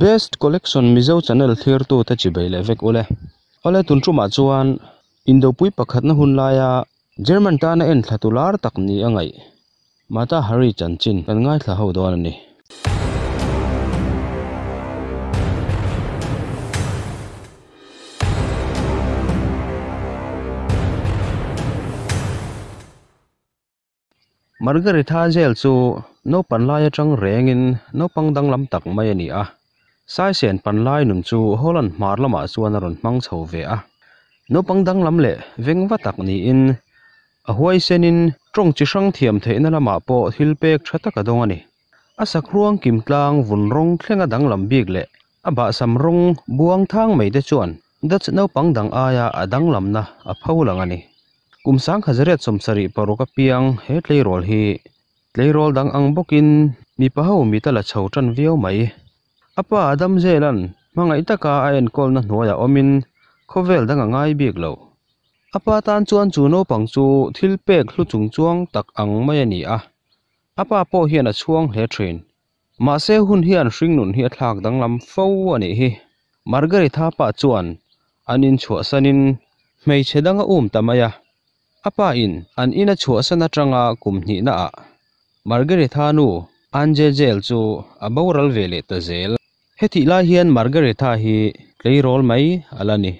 best collection mizo channel thlir tu ta chi bei le vek ole ole tun chu ma chuan indo pui pakhat na hun laia à, german ta na en thatular tak ni angai à mata hari chanchin kan ngai thla ho don ani Margaret Hazel chu no panlaya à tang rengin no pangdang lam tak mai ani a sai sen pan lai num chu holan mar lama chuan ron mang chho ve a no pangdang lam le vengwa tak ni in a huai senin trong chi sang thiam theina lama po thil pek thata ka dong ani a sak ruang kim tlang vun rong thlenga dang lam bik le a ba sam rong buang thang mai de chuan dach no pangdang aya adang lam na a phau lang ani kum sang khazaret som sari paroka piang he tlei rol hi tlei rol dang ang bokin mi pa ho mi ta la chho tran viau mai apa adam zelan mangai taka a en kol na hnuaiah awmin khovel danga ngai bik lo apa tan chuan chu naupang chu thil pek hlu chung chuang tak ang mai ani a ah. apa po hian a chuang hle train ma se hun hian hring nun hi a thlak dang lam fo ani hi margarita pa chuan anin chhuah sanin mei chhedanga um tamaya apa in an ina chhuah sana tanga kumhni na a margarita nu anje jel chu aboral vele ta zel he thi la hian margaret tha hi lei rol mai alani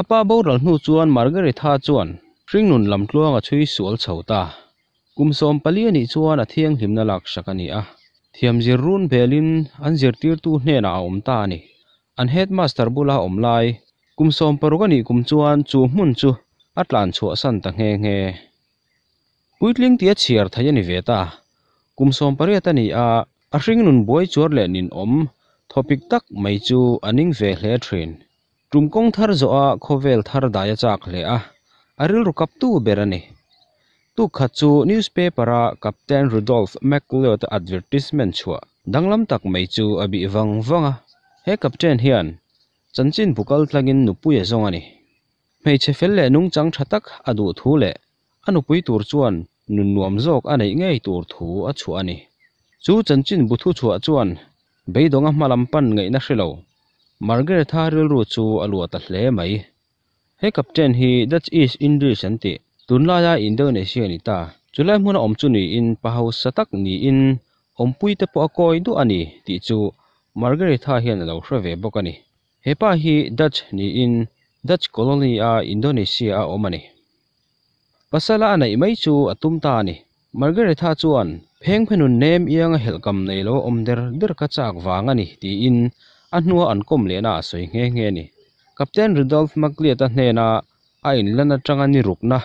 apa bo ral hnu chuan margaret tha chuan ring nun lam tluang a chui sual chhota kum som pali ani chuan a thiang hlimna lak sakani a thiam zir run belin an zir tir tu hne na om ta ni an head master bula om lai kum som parugani kum chuan chu hmun chu atlan chu san ta nge nge puitling tia chiar thayani veta kum som pare ta ni a a hring nun boy chuar le nin om topic tak mai chu aning ve hle train. tum kong thar zo a khovel thar da ya chak hle a aril ru kap tu berani tu kha chu newspaper a captain rudolph mcleod advertisement chua danglam tak mai chu abi wang wanga he captain hian chanchin bukal tlangin zong zongani mei che fel le nung chang thatak adu thu le anupui tur chuan nun nuam jok anei ngei tur thu a chu ani chu chanchin buthu chua chuan beidong ngắm hmalam pan ngay na hrelo margaret haril ru chu alua ta hle mai he captain hi dutch east indies anti tunlaya indonesia ni ta chulai hmuna om chu ni in pahau satak ni in ompui te po akoi du ani ti chu margaret ha hian lo hrave bokani hepa hi dutch ni in dutch colony a indonesia a omani pasala anai mai chu atum ta ani Margaret ha chuan pheng phenun nem iang helkam nei lo omder der ka chak wang ani ti in a hnua an kom le na soi nghe nghe ni Captain Rudolph Macliet a hne na a in lana tanga ni rukna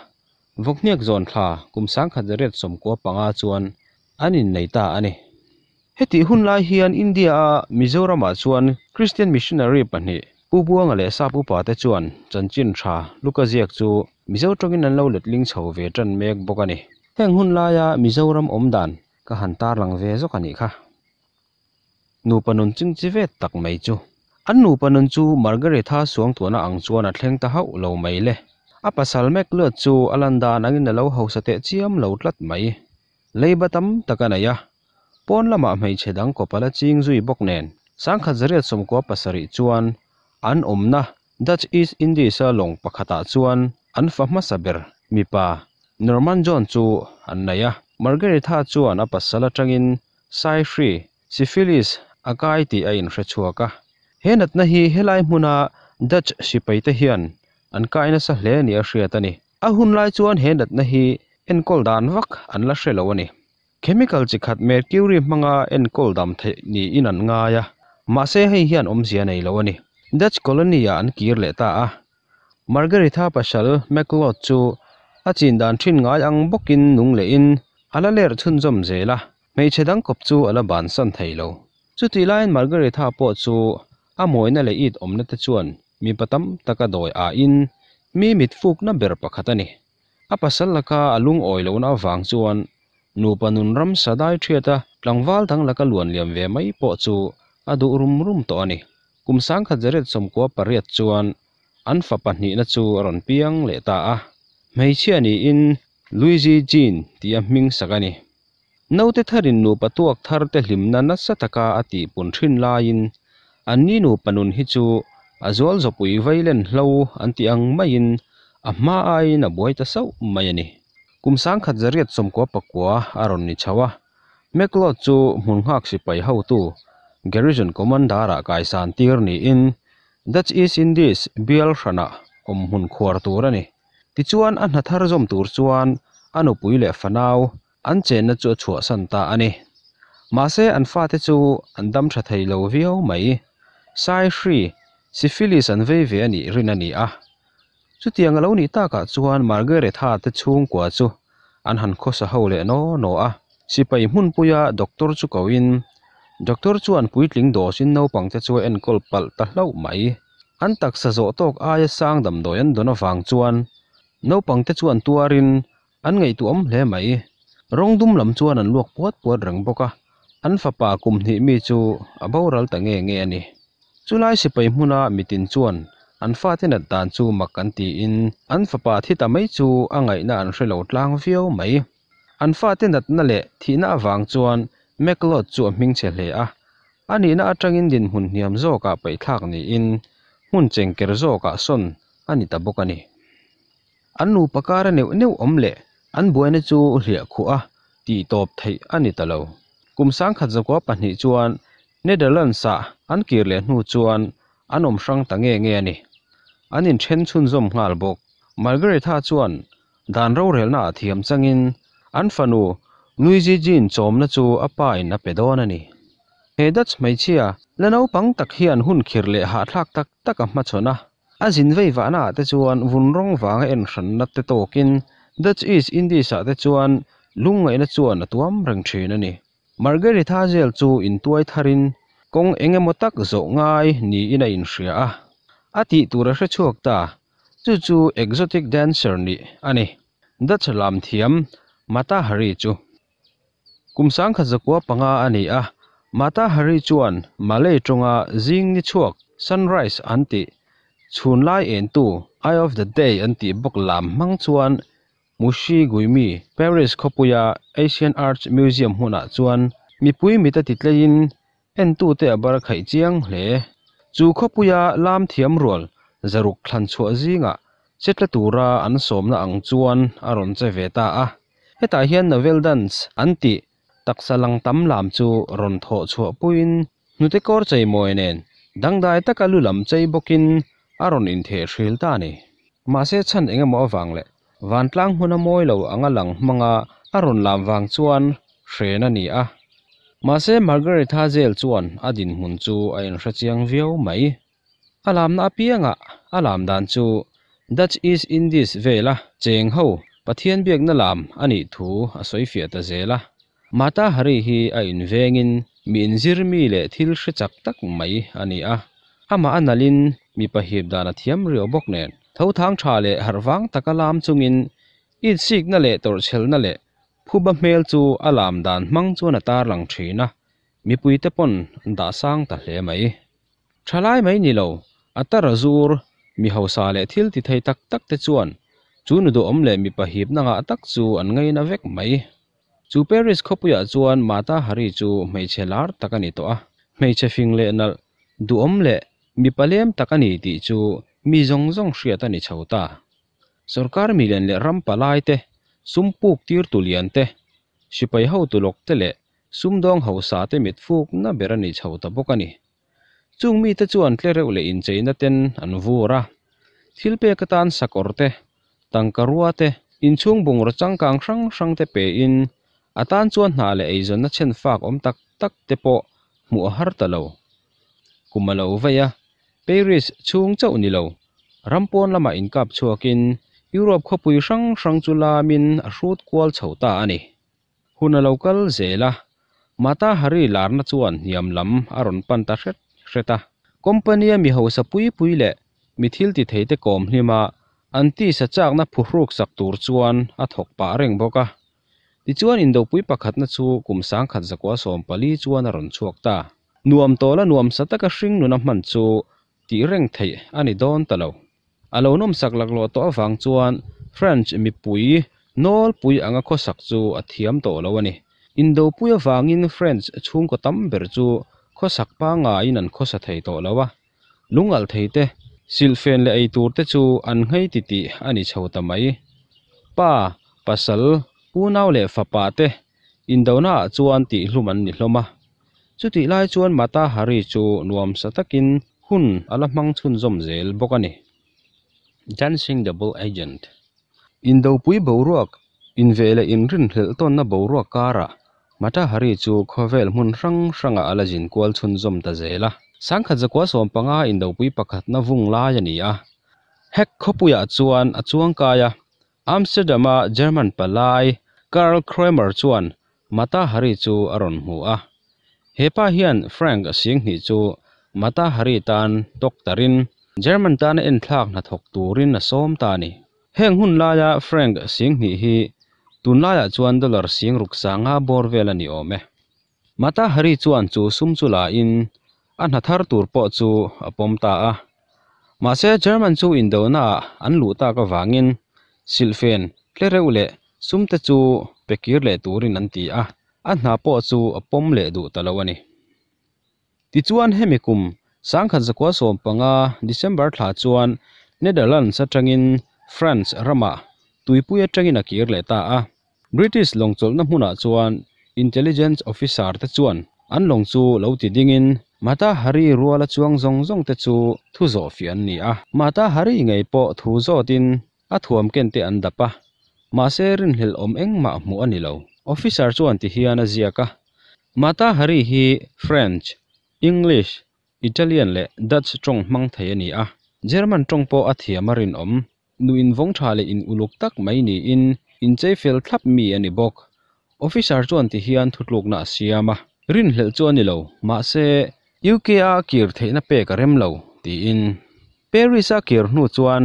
vokniak zon thla kumsang khajaret somko panga chuan anin neita ani heti hun lai hian India a Mizoram a chuan Christian missionary pahnih pu buang le sa pu pa te chuan chanchin tha lukaziak chu mizo tongin an lo letling chho ve tan mek bokani heng hun laya mizoram omdan ka hantar lang ve zo kani kha nupanon ching chi ve tak mai chu an nupanon chu margaret tha suang tuana ang chuan a thleng ta hau lo mai le a pasal mek le chu alanda nangin lo ho sa te chiam lo tlat mai leibatam takanaya pon lama ah mai chedang kopala ching zui bok nen sang kha zariat som ko pasari chuan an omna dutch east india sa long pakhata chuan an fahma saber mipa Norman John chu an nei a Margarita chuan a pasal atangin sai free syphilis akai ti a in hre chuaka henat na hi helai muna Dutch sipai te hian an kaina sa hle ni a hriat ani lai chuan henat na hi enkol dan vak an la hrelo ani chemical chi khat mercury manga enkol dam the ni in an nga ya ma se hei hian om zia nei lo ani Dutch colony an kir le ta a Margarita pasal McLeod chu a chin dan thin ngai ang bokin nung le in ala ler chun zom zela mei che dang kop chu ala ban san thei lo chu ti lain margaret ha po chu a moina le it omna te chuan mi patam taka doi a in mi mit fuk na ber pakhatani a pasal laka alung oi lo na wang chuan nu panun ram sadai thiata tlangwal thang laka luan liam ve mai po chu adu rum rum to ani kum sang kha jaret som ko pariat chuan an fa pahni na chu ron piang le ta a Mấy hmeichhia in, luigi jin ti a hming sakani note tharin nu patuak thar te hlimna na sataka ati pun thin lain anni nu panun hi chu azol zopui vailen hlo anti ang main amma ai na boita sau mayani kumsang khat zariat somko pakwa aron ni chawa lọ chu mun hak sĩ pai ho tu garrison commander a kaisan tir ni in that is in this Bill bial shana om hun khwar turani ti chuan an hathar zom tur chuan an upui le fanau an chen na chu chhuah san ta ani ma se an fa te chu an dam tha thei lo vio ho mai sai shri syphilis an ve ve ani rin ani a chu tiang lo ni ta ka chuan margaret ha te chung kwa chu an han kho sa ho le no no a sipai hmun puya doctor chu koin doctor chuan puitling dosin no pangte chu en kol pal ta hlo mai an tak sa zo tok a ya sang dam doyan dono wang chuan nấu naupang te chuan tuarin an ngei tuam hle mai rong dum lam chuan an luak puat puat rang boka an fapa kum hnih mi chu abo ral ta nge nge ani chulai sipai hmuna mitin chuan an fa te nat dan chu mak kan ti in an pa thi ta mai chu angai na an hrelo lang vio mai an fa te nat na le thi na awang chuan meklot chu ming che hle a ani na atangin in hun niam zo ka pai thak ni in hun chengker zo ka son anh ta bokani an nu pakara neu neu omle an buaina chu hria khuwa ti top thei ani talo kum sang khat zakwa pani chuan Netherlands sa an kirle nu chuan an om sang tange nge ani an in then chun zom ngal bok Margaret ha chuan dan ro rel na thiam changin an fanu Luigi Jin chomna chu apa in a pedon ani he dats mai chia lanau pang tak hian hun khirle ha thlak tak tak a ma chona a zin vei va na te chuan vun rong wang en hran na te tokin dutch is indi sa te chuan lungai na chuan a tuam rang thin ani margaret hazel chu in tuai tharin kong engemaw tak zo ngai ni in a in hria a ati tura hre chuak ta chu chu exotic dancer ni ani dutch lam thiam mata hari chu kumsang khazakwa panga ani a mata hari chuan malay tonga jing ni chuak sunrise anti chhun lai en tu eye of the day an tih bawk lam hmang chuan mushi guimi paris khopuya asian arts museum hmunah chuan mipui mita titlein en tu te abar khai chiang hle chu khopuya lam thiam rual zaruk thlan chhuah zinga chetla tura an somna ang chuan aron che veta a hetah hian novel dance an tih taksa lang tam lam chu ron tho chhuah puin nute kor chei moinen dangdai taka lulam chei bokin aron in the thril ta ni ma se chan engemaw awang le van tlang huna mawi lo anga lang manga aron lam wang chuan hren ani a ma se margaret ha zel chuan adin hun chu a in hrachiang viau mai alam na pianga alam dan chu dutch is in this vela cheng ho pathian biak na lam ani thu a soi fia ta zela mata hari hi a in vengin min zir mi le thil hre chak tak mai ani a ama analin mi pahim dana thiam rio bok nen tho thang tha le harwang takalam chungin it sik na le tor chel na le phuba mel chu alam dan mang chu na tar lang thina mi pui te pon da sang ta hle mai thalai mai ni lo atar zur mi hosa le thil ti thei tak tak te chuan chu nu do om le mi pahip na nga tak chu an ngai na vek mai chu paris khopuya chuan mata hari chu mai chelar takani to a mai che fing le nal du om le mi palem tak ani ti chu mi zong zong hriat ani chhota sarkar milen le ram palai te sum puk tir tulian te sipai ho tu lok te le sum dong ho sa te mit fuk na bera berani chhota bokani chung mi te chuan tle reu le in cheina ten an vura thil pe ka tan sakor te tangkarua te in chung bung ra changkang hrang hrang te pe in atan chuan hna le ei zon na chen fak om tak tak te po mu har talo kumalo vaya ปรีสช่วงเจ้าหนีเลารัมปอนละมาอินกับชัวกินยุโรปขปุยสังสังจุลามินรูดควอลเฉาตาอันนี้ฮุนเลากลเจล่ามาตาฮารีลาร์นชวนยามลำอรอนปันตาเสตเชตาคอมพานีมีหัวสับปุยปุยเละมิทิลติเทติกอมนี่มาอันที่สจากนับผู้รูกสักตัวชวนอัดหกป่าเร่งบอกะดิชวนอินโดปุยปักขัดนชูกุมสังขัดสกวาสอมปลีชวนอรอนชวกตานวมโตและนวมสัตว์กระสิงนุนัมันชู tih reng theih ani dawn ta lo a lo nawm sak lak lawh tawh avang chuan french mipui nawl pui anga khosak chu a thiam tawh lo ani indo pui in french chhung ko tam ber chu khosak pa nga in an khosa thei tawh lowa lungal thei te silfen le ei tur te chu an ngei ti ti ani chho ta mai pa pasal punaw le fapa te indona chuan ti hluman ni hloma chuti lai chuan mata hari chu nuam satakin hun ala mang chun zom zel bokani dancing double agent in do pui boruak in vele in rin hel ton na boruak kara mata hari chu khovel mun rang ranga ala jin kwal chun zom ta zela sangkha zakwa som panga in do pui pakhat na vung la yani a hek khopuya chuan achuang kaya amsterdam a german palai karl kramer chuan mata hari chu aron mu a hepa hian frank singh ni chu mata hari tan doctorin german tan en thlak na thok turin na som ta ni heng hun la ya frank sing ni hi tun la ya chuan dollar sing ruksa nga borvel ani ome mata hari chuan chu sum chu la in an hathar tur po chu apom ta a ma se german chu in do na an lu ta ka wangin silfen tlereule sumte chu pekir le turin an ti a an na po chu apom le du talawani ti chuan hemikum sangkhat zakwa som panga december thla chuan netherlands atangin france rama tuipui atangin akir le ta a british longcholna hmuna chuan intelligence officer te chuan an long chu lo ti dingin mata hari ruala chuang zong zong te chu thu zo fian ni a mata hari ngei po thu zo tin a thuam ken te an dapa ma serin hil om eng ma mu ani lo officer chuan ti hian a ziaka mata hari hi french english italian le dutch trong mang thei ani à? german trong po athiam marin om nuin vong tha le in uluk tak mai ni in in chei fel thlap mi ani bok officer chuan ti hian thutluk na siama rin hlel chuan ni lo ma se uk a kir na pe ka rem lo ti in paris a kir hnu chuan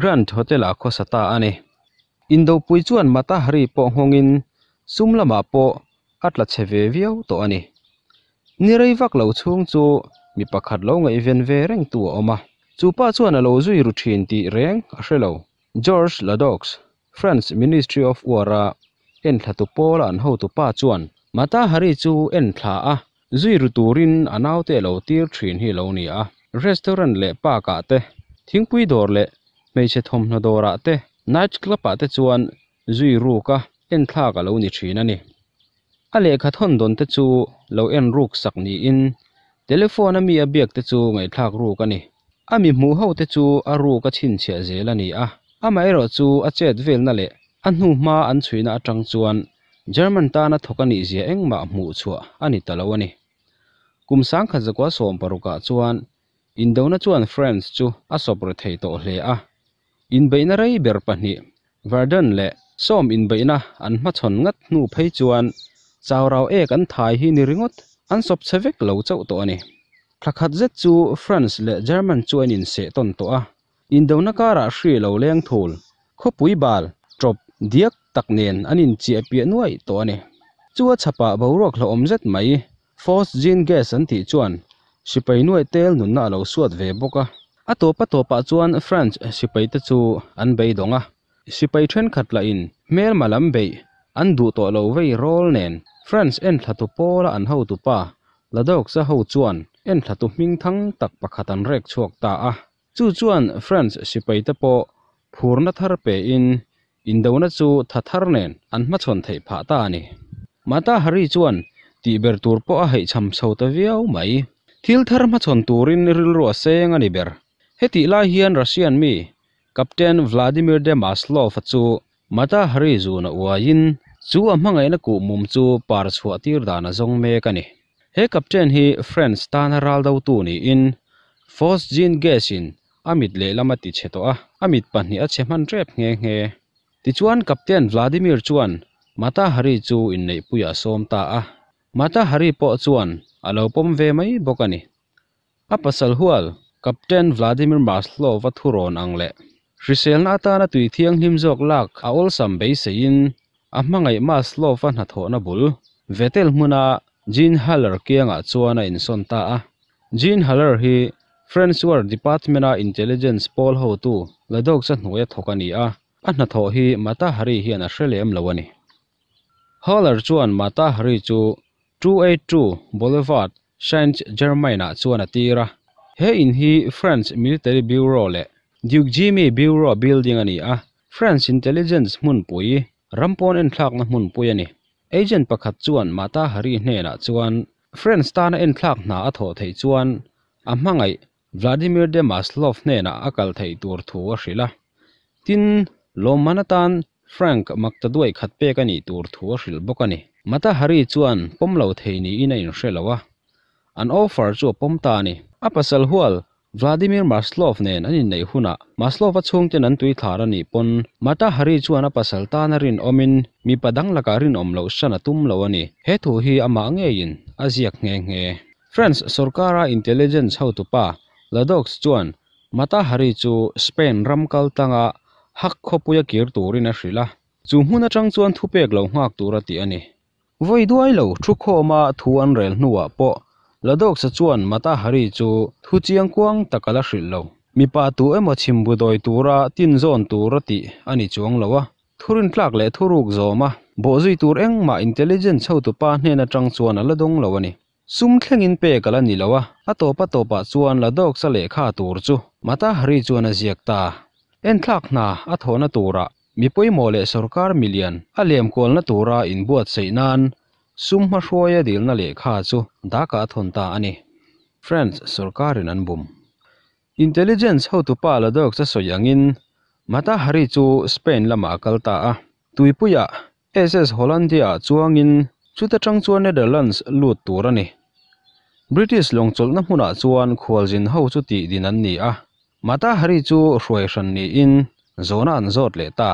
grand hotel a khosata ani indo pui chuan mata hari po hongin sumlama po atla cheve viau to ani ni rei vak lo chung chu mi pakhat lo ngai ven ve reng tu oma chu pa chuan a lo zui ru thin ti reng a hrelo george ladox france ministry of wara en thla tu pol an ho tu pa chuan mata hari chu en thla a zui ru turin anau te lo tir thin hi lo ni a restaurant le pa ka te thingpui dor le meiche thom na dora te night club pa te chuan zui ru ka en thla ka lo ni thin ani a le kha thon don te chu lo en ruk sak ni in telephone ami a biak te chu ngai thak ru ka ni ami mu ho te chu a ru ka chin che zel ani a ama ero chu a chet vel na le an nu ma an chuina atang chuan german ta na thokani zia engma mu chua ani talawani kumsang kha zakwa som paruka chuan indona chuan friends chu asopre thei to hle a in beina rei ber pahni verdon le som in beina an ma chon ngat nu phei chuan chào rào e an thai hi ni ringot an sop chevek lo chau to ani thakhat ze chu france le german chu an in se ton to a in do na kara shri lo leng thul kho pui bal trop diak tak nen an in chi api nuai to ani chua chapa borok lo om zet mai force gene gas an ti chuan sipai nuai tel nun na lo suat ve boka a topa topa chuan france sipai ta chu an bei donga sipai then khatla in mel malam bei an du to lo vei rol nen friends en thlatu pawla an ho tu pa ladawk sa ho chuan en thlatu hming thang tak pakhat an rek chuak ta a chu chuan friends sipaita po phurna thar pe in indona chu thathar nen an ma chon thei pha ta ni mata hari chuan ti ber tur po a hei cham so ta viau mai thil thar ma chon turin ril ro seng ani ber heti la hian russian mi captain vladimir de maslov chu mata hari zu na uain chu a hmangai na ku mum chu par chhuah tir dana zong me ka ni he kapten hi friends tan ral tu ni in force jin gasin amit le lama ti cheto a amit pahni a cheman rep nge nge ti chuan kapten vladimir chuan mata hari chu in nei puya som ta a mata hari po chuan alo pom ve mai bokani a pasal hual kapten vladimir maslo va thuron angle risel na ta na tui thiang him jok lak a ol sam bei se in hmangai ma slow fan ha na bul Vettel Jean Haller jin nga kianga chuana in sonta a Jean Haller hi french war department a intelligence Paul ho tu ladok sa hnuya thokani a anna thaw hi mata hari hi an ashrelem lawani haler chuan mata hari chu 282 boulevard saint germain a chuan a atira he in hi french military bureau le duke jimmy bureau building ani a France intelligence mun pui rampon en thlak na mun puya ni agent pakhat chuan mata hari hne na chuan friends ta na en thlak na a tho thei chuan a mangai vladimir de maslov hne na akal thei tur thu a hrila tin lomanatan frank maktaduai khat pe kani tur thu a hril bokani mata hari chuan pomlo thei ni in a in hrelawa an offer chu pomta ni apasal hual Vladimir Maslov nen anin nei huna Maslov achungten an tui thar ani pon mata hari chuan a pasal ta narin omin mi padang laka rin omlo sana tum lo ani he thu hi ama nge in aziak nge nge France sorkara intelligence ho tu pa ladox chuan mata hari chu Spain ramkal tanga hak khopuya kir turin a chu hmun atang chuan thupek lo ngak tur ati ani voi duai lo thu khoma thu an rel nuwa po ladok sa chuan mata hari chu thu chiang kuang takala hril lo mipa tu emaw chimbu doi tura tin zon tura ti ani chuang lo a thurin tlak le thuruk zoma bozui tur eng ma intelligent chho tu pa hne na tang chuan ala dong lo ani sum thlengin pe kala ni lo a atopa topa chuan ladok sa le kha tur chu mata hari chuan a ziak ta en thlak na a thona tura mipoi mole sarkar million alem kolna tura in buat seinan summa hruaya dilna lekha chu daka ta ani friends sarkarin anbum intelligence ho tu pala dok cha soyangin mata hari chu spain lama kalta a tuipuya ss hollandia chuangin chuta tang chuan netherlands lut turani british longcholna hmuna chuan khwaljin ho chu ti din an ni a mata hari chu hruai hran ni in zona an zot le ta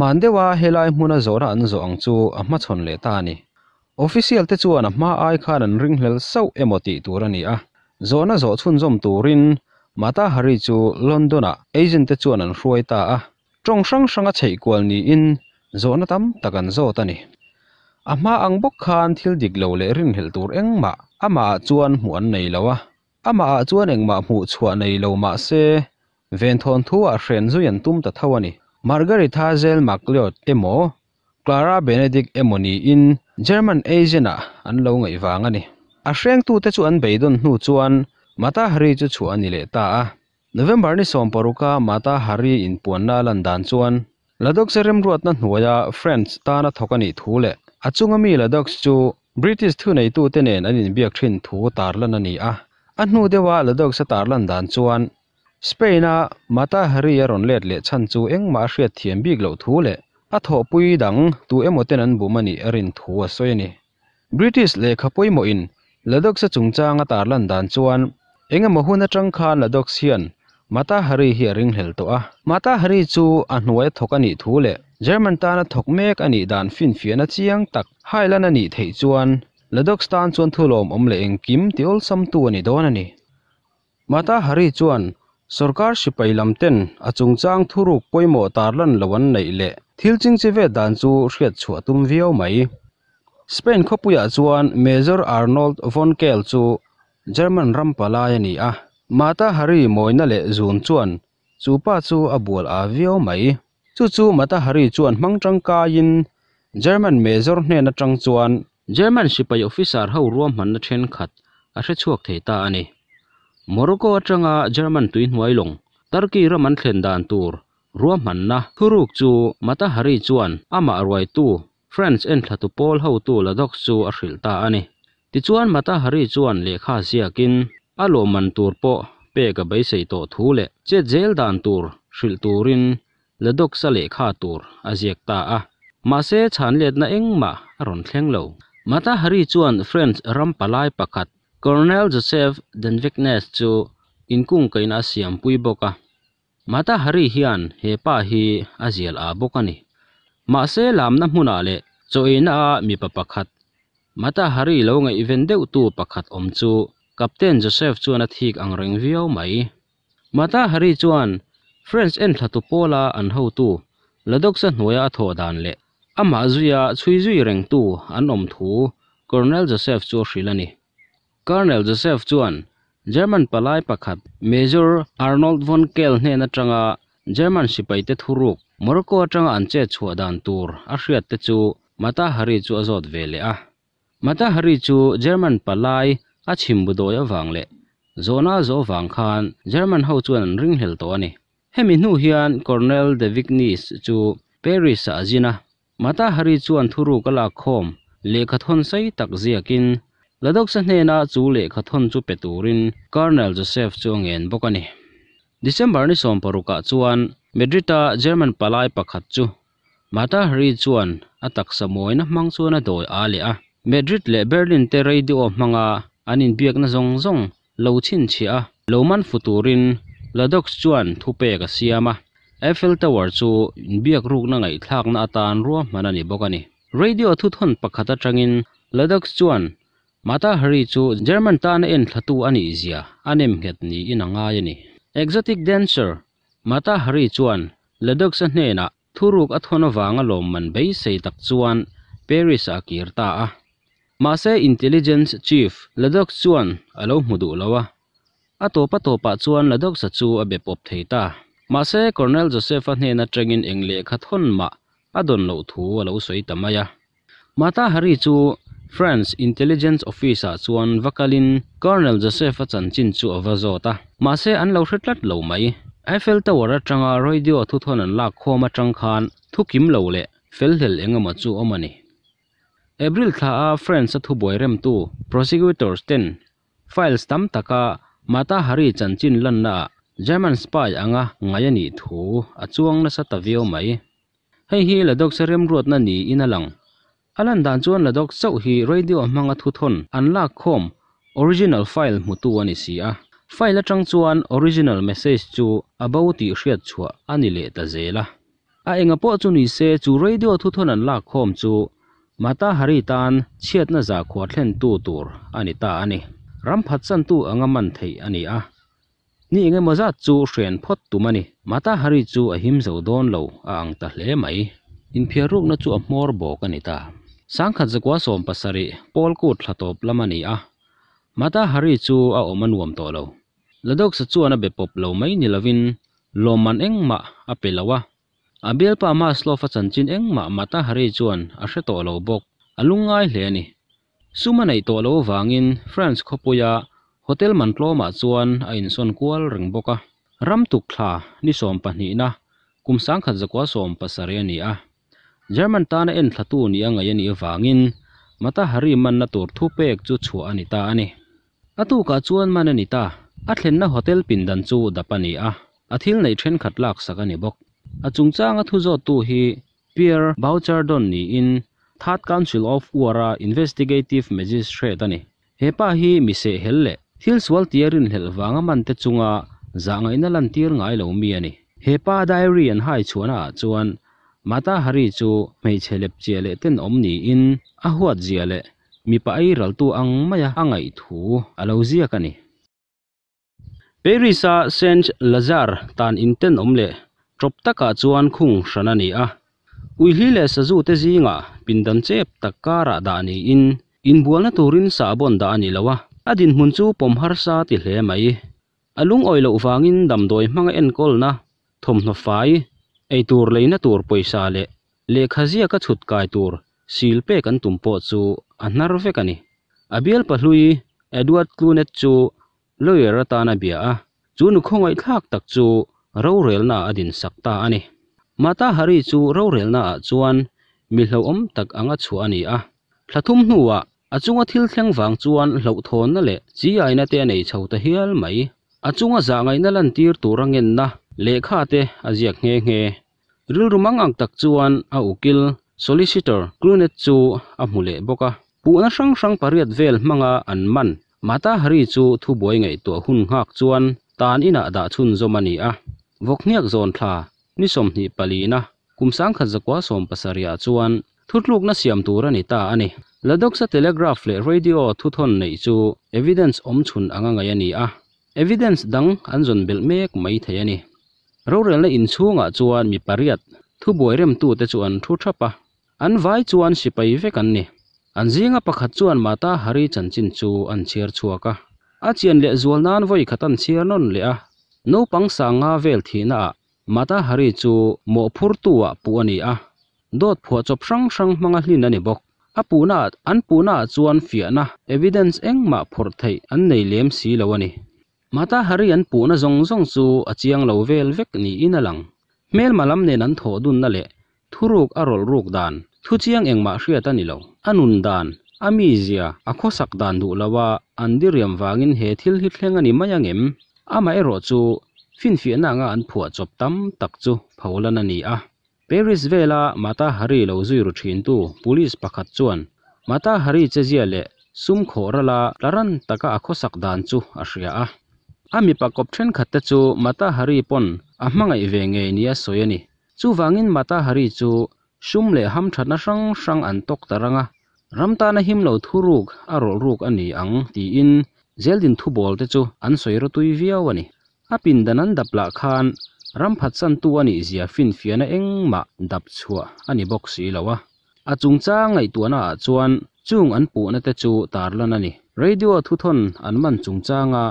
mandewa helai hmuna zora an zo ang chu a ma chhon le ta ni official te chuan a hma ai khan an ring hlel so emoti tur ani a zona zo chhun zom turin mata hari chu londona agent te chuan an hruai ta a trong sang sanga chei kwal ni in zona tam takan zo tani a hma ang bok khan thil dik lo le rin hel tur engma ama chuan muan nei lawa ama chuan ma mu chua nei lo ma se ven thon thu a hren zuyan tum ta thawani margaret hazel macleod emo clara benedict emoni in German Asian à an lo ngai vang ani a hreng tu te chu an beidon hnu chuan mata hari chu chu ani le ta a November ni som paruka mata hari in Anh, lan dan chuan ladok serem ruat na hnuaya French ta na Anh, thu le achungami ladok chu British thu nei tu te Anh, anin biak thin thu tar Anh, ani Anh, an hnu dewa ladok sa tar lan dan Anh, Spain a mata hari a ron let le chan Anh, engma hriat thiam bik lo thu le a thaw pui dang tu emo ten an bum ani arin thu a soi ani british le kha poi mo in ladok sa chungchang atar lan dan chuan enga mahuna tang khan ladok sian mata hari hi ring hel to a mata hari chu a hnuai thok ani thu le german tan a thok mek ani dan fin fian a chiang tak hailan ani thei chuan ladok stan chuan thulom om le eng kim ti ol sam tu ani don ani mata hari chuan sarkar sipai lamten achungchang thuruk poimo tarlan lawan nei le thil ching chi ve dan chu hriat chhuah tum viau mai Spain khopuya chuan Major Arnold von Kell chu German rampalai ani a Mata Hari moina le zun chuan chu pa chu a bual a viau mai chu chu Mata Hari chuan hmangtang ka in German Major hne na tang chuan German sipai officer hậu ruam man na then khat a hre chuak thei ta ani Morocco atanga German tuin huai long Turkey raman thlen dan tur ruam man na thuruk chu mata hari chuan ama arwai tu friends en thlatu pol ho tu la dok ta ani ti mata hari chuan lekha siakin alo man po pe ka bai sei to thu tur hril turin la tur aziak ta a ma se na eng ma ron lo mata hari chuan friends ram palai pakhat colonel joseph denviknes chu inkung kaina siam pui boka mata hari hian he pa hi azial a bokani ma se lam na huna le choina e a mi pa pakhat mata hari lo nga even de tu pakhat om chu captain joseph chuan a thik ang reng viau mai mata hari chuan french en thla tu pola an ho tu ladok sa hnoya tho dan le ama zuya chui zui reng tu an om thu colonel joseph chu shilani colonel joseph chuan German palai pakhat Major Arnold von Kell ne na tanga German sipai te thuruk Morocco atanga anche chuadan tur Asia te t chu mata hari chu azot vele a mata hari chu German palai achim budo ya wangle zona zo wang khan German ho chuan ring hel to ani hemi nu hian Colonel de Vignis chu Paris ajina mata hari chuan thuru kala khom lekhathon sai takziakin ladok sa hnena chu le kha thon chu pe turin colonel joseph chu ngen bokani december ni som paruka chuan madrid german palai pakhat chu mata hri chuan atak samoina mang chu na doi a le a madrid le berlin te radio manga anin biak na zong zong lo chin chi a loman futurin ladok chuan thupe ka siama eiffel tower chu biak ruk na ngai thak na atan ruwa manani bokani radio thu thon pakhata tangin ladok chuan mata hari chu german tan en thatu ani zia anem het ni ina nga yani exotic dancer mata hari chuan ladok sa hne na thuruk athona wanga lom man be sei tak chuan paris akir ta a mase intelligence chief ladok chuan alo mudu lawa a to pa to pa chuan ladok sa chu a be pop theita mase colonel joseph a hne na trengin engle khathon ma adon lo thu alo soi tamaya mata hari chu France Intelligence Officer Chuan Vakalin Colonel Joseph Chanchin Chu Avazota ma se an lo hretlat lo mai Eiffel Tower atanga radio thu thon an lak khoma tang khan thukim lo le fel hel enga ma chu omani April tha a France thu boi rem tu prosecutor ten files tam taka mata hari chanchin lan na German spy anga ngai ani thu a na sa ta vio mai hei hi la doksarem rot na ni inalang alan dan chuan la dok sau hi radio manga thu thon an la khom original file mu tu ani si ah. a file atang chuan original message chu about you shet chu ani le ta zela a enga po chu ni se chu radio thu thon an la khom chu mata hari tan chet na za khwa thlen tu tur ani ta ani ram phat chan tu anga man thei ani a ah. ni enga maza chu shen phot tu mani mata hari chu ahim zo don lo a ang ta hle mai in phiaruk na chu a mor bo kanita sang khat zakwa som pasari Paul ku thla top lamani a mata hari chu a oman wam to lo ladok sa chu ana be pop lo mai ni lo loman eng ma a pelawa abel pa ma slo fa chanchin eng ma mata hari chuan a hre to lo bok alungai hle ani sumanai to lo wangin france khopoya hotel mantlo ma chuan a in son kual reng boka ram tuk thla ni som pahni na kum sang khat zakwa som pasari ani a German taan e'n thatu ni a'n a'yan i'w vangin, ma ta harri man na tuur tu pek ju chua a'n i'ta a'n i'. A tu ka juan man a'n i'ta, a tlien na hotel pindan ju da pan i'a, a thil na i'chen khat laak sa gan i'bok. A chung cha ng a thu zo tu hi, Pierre Bouchardon ni in, Thad Council of Uara Investigative Magistrate a'n He hi mi se he le, thil sual hel vang a'man te chunga, za ng a'n hai mata hari chu mei chelep chiale ten omni in a huat jiale mipa ai raltu ang maya angai thu alo zia kani Perisa Saint Lazar tan inten omle trop taka chuan khung hranani a uihli le sazu te zinga pindan chep takara dani in inbualna turin sabon da ani lawa adin hun chu pomhar sa ti hle mai alung oilo wangin damdoi hmanga en kolna thomhna fai ei tur leina tur poisa le lekha zia ka chhut kai tur sil pek an tumpo chu a hnar vek ani abial pahlui edward clunet chu lawyer atana bia a chu nu khongai thak tak chu ro relna adin sakta ani mata hari chu ro relna chuan milho om tak anga chu ani a thlathum hnuwa achunga thil thleng wang chuan hlo thon na le chi aina te nei chho ta hial mai achunga za ngai na lan tir turangen na lekha te aziak nghe nge ril rumang ang tak chuan a ukil solicitor clunet chu a mule boka puna sang sang pariat vel manga an man mata hari chu thu boi ngay to hun ngak chuan tan ina da chun zomani a vokniak zon thla ni som ni palina kumsang khazakwa som pasaria chuan thutluk na siam tur ani ta ani ladok sa telegraph le radio thu thuthon nei chu evidence om chun anga ngai ani à evidence dang anjon bel mek mai thayani เราเรียนเลยอินชูงะจวนมีปริยัตทุบวยเริ่มตูแต่จวนทุทรปะอันไว้จวนสิไปเวกันนี่อันจีงอ่ะประคัดจวนมาตาฮาริจันจินจูอันเชียร์ชัวกะอาเจียนเละจวนนั้นไว้ขัดอันเชียร์นนเลอะนู้ปังสังอาเวลทีน่ะมาตาฮาริจูโมพุรตัวปูอนนี้อ่ะโดดผัวจบช่างช่างมังหลินันนี่บอกอะปูนาอันปูนาจวนเฟียนะ evidence เองมาพอดไทยอันในเลี้ยมสีแล้ววะนี่ mata hari an pu na zong zong chu achiang lo vel vek ni in alang mel malam nen an tho dun na le thuruk arol ruk dan thu chiang engma hriat ani lo anun dan ami zia akho sak dan du lawa andiriam wangin he thil hi thleng ani mayangem ama ero chu fin fi na nga an phua chop tam tak chu pholan ani a paris vela mata hari lo zui ru thin tu police pakhat chuan mata hari che zia le sum khorala laran taka akho sak dan chu a hria a ami pa kop then khatta chu mata hari pon ahmangai venge nia soyani chu wangin mata hari chu sum le ham thana sang sang an tok taranga ramta na him lo thuruk arol ruk ani ang ti in zeldin thu bol te chu an soiro tui viawani apin danan dapla khan ram phat san tu ani zia fin fiana ma dap chua ani boxi i lawa achung cha ngai na chuan chung an pu na te chu tarlan ani radio thu thon an man chung cha nga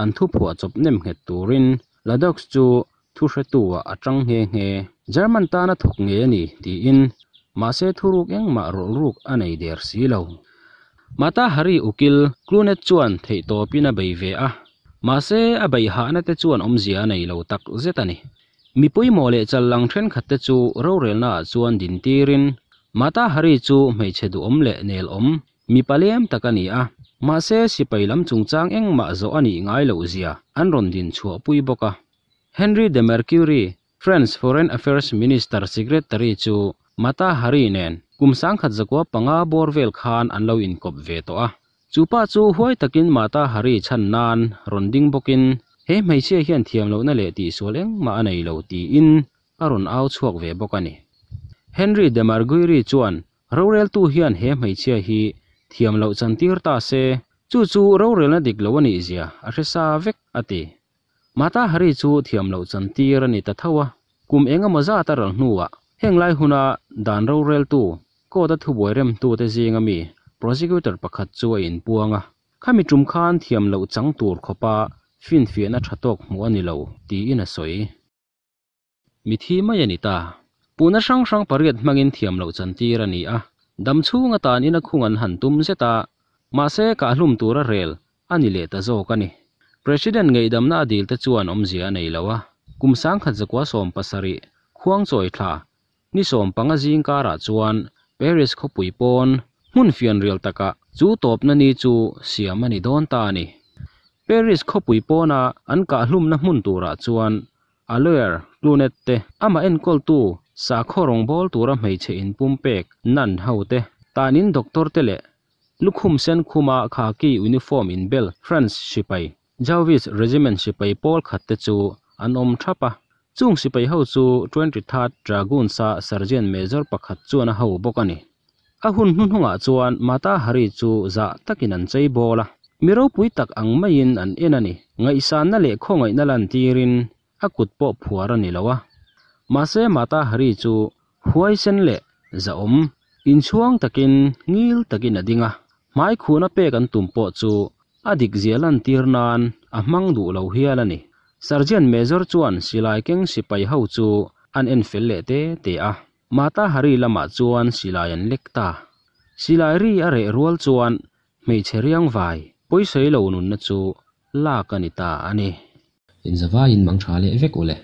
an thu phua chop nem he turin ladakh chu thu hre tuwa atang nge nge german ta na thuk nge ni ti in ma se thuruk eng ma rol ruk anei der si lo mata hari ukil klunet chuan thei to pina bei ve a ma se a bei ha na te chuan om zia nei lo tak zetani mi pui mo le chal lang then khatte chu ro rel na chuan din tirin mata hari chu mai che du om le nel om mi palem takani a ma se sipai lam chung chang eng ma zo anh ngai lâu zia an ron din chua pui boka henry de mercury france foreign affairs minister secretary chu mata hari nen kumsang khat zakwa panga borvel khan an lo in kop ve to a chupa chu huai takin mata hari chan nan ronding bokin he mai che hian thiam lo na le ti soleng ma anei lo ti in aron au chuak ve bokani henry de marguiri chuan rorel tu hian he mai che hi thiam lo chan tir ta se chu chu ro rel na dik lo ani zia a hre sa vek ati mata hari chu thiam lo chan tir ani ta thawa kum enga maza ta ral hnuwa heng lai huna dan ro rel tu ko ta thu boi rem tu te zinga mi prosecutor pakhat chu a in puanga khami tum khan thiam lo chang tur khopa fin fian a thatok mu ani lo ti in a soi mi thi ma yani ta puna sang sang pariat mangin thiam lo chan tir ani a ดัมชูงตานี่นักขุงันหันตุมเซตามาเสกอาลุมตัวเรลอันนี้เลตจะโอกันนี่ประธานไงดัมนาดีลต่ชวนอมเสียในละวะกุมสังขจักวาสมปัสสริขวงจอยท่านิสสมปังอจิงการาชวนเปริสขบุยปนมุนฟิอันเรลตะกะจู่ตบนันนี่จู่เสียมันอีโดนตานี่เปริสขบุยปนอันกาลุมนักมุนตัวราชวนอเลอร์ลูเนตเตอมาเอ็นกอลตู sakho rongbol tura mai che in pumpek nan haute tanin doctor tele lukhum sen khuma kha uniform in bel france sipai jawis regiment sipai pol 23 dragoon sa sergeant major pakhat chu na ho bokani ahun hun hunga chuan mata hari chu za takin an chei bola pui tak ang an le khongai na tirin akutpo po lawa mase mata hari chu huai sen le za om in chuang takin ngil takin adinga mai khuna pe kan tumpo chu adik zialan tirnan amang du lo hialani sergeant major chuan silai keng sipai ho chu an en fel le te te a mata hari lama chuan silai an lekta silai ri are rual chuan mei cheriang vai poisei lo nun na chu la kanita ani in zawa in mang tha le vek ole